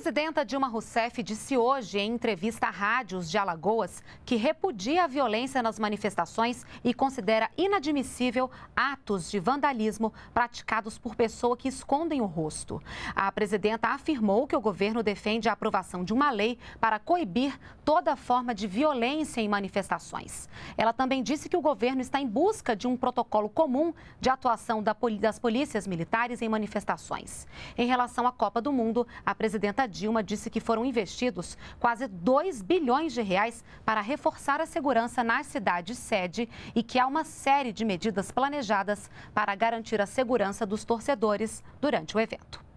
presidenta Dilma Rousseff disse hoje em entrevista a rádios de Alagoas que repudia a violência nas manifestações e considera inadmissível atos de vandalismo praticados por pessoas que escondem o rosto. A presidenta afirmou que o governo defende a aprovação de uma lei para coibir toda forma de violência em manifestações. Ela também disse que o governo está em busca de um protocolo comum de atuação das polícias militares em manifestações. Em relação à Copa do Mundo, a presidenta Dilma disse que foram investidos quase 2 bilhões de reais para reforçar a segurança na cidade sede e que há uma série de medidas planejadas para garantir a segurança dos torcedores durante o evento.